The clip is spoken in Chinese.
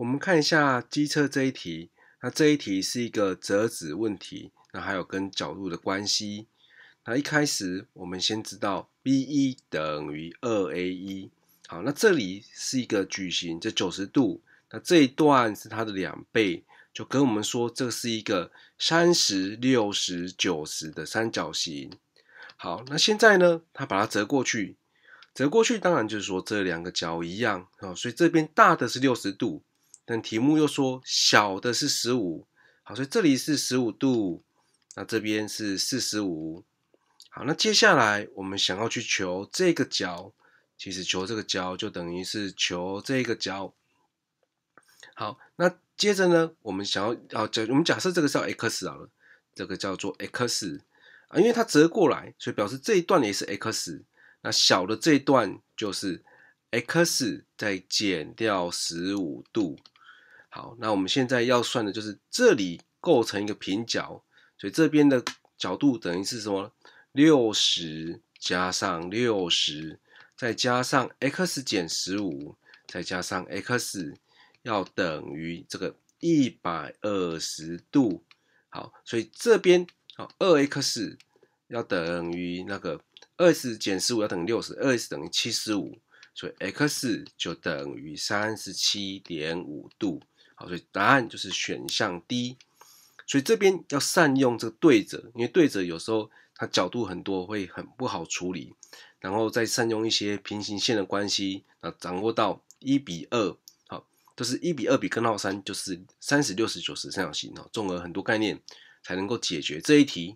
我们看一下机车这一题，那这一题是一个折纸问题，那还有跟角度的关系。那一开始我们先知道 B 一等于二 A 一，好，那这里是一个矩形，这九十度，那这一段是它的两倍，就跟我们说这是一个三十六十九十的三角形。好，那现在呢，它把它折过去，折过去当然就是说这两个角一样啊，所以这边大的是六十度。但题目又说小的是十五，好，所以这里是十五度，那这边是四十五，好，那接下来我们想要去求这个角，其实求这个角就等于是求这个角，好，那接着呢，我们想要啊，假我们假设这个叫 x 好了，这个叫做 x 啊，因为它折过来，所以表示这一段也是 x，那小的这一段就是 x 再减掉十五度。好，那我们现在要算的就是这里构成一个平角，所以这边的角度等于是什么？六十加上六十，再加上 x 减十五，再加上 x 要等于这个一百二十度。好，所以这边好，二 x 要等于那个二十减十五要等于六十，二十等于七十五，所以 x 就等于三十七点五度。好，所以答案就是选项 D。所以这边要善用这个对折，因为对折有时候它角度很多会很不好处理，然后再善用一些平行线的关系，啊，掌握到一比二，好，就是一比二比根号三，就是三十六、十九十三角形哦，综合很多概念才能够解决这一题。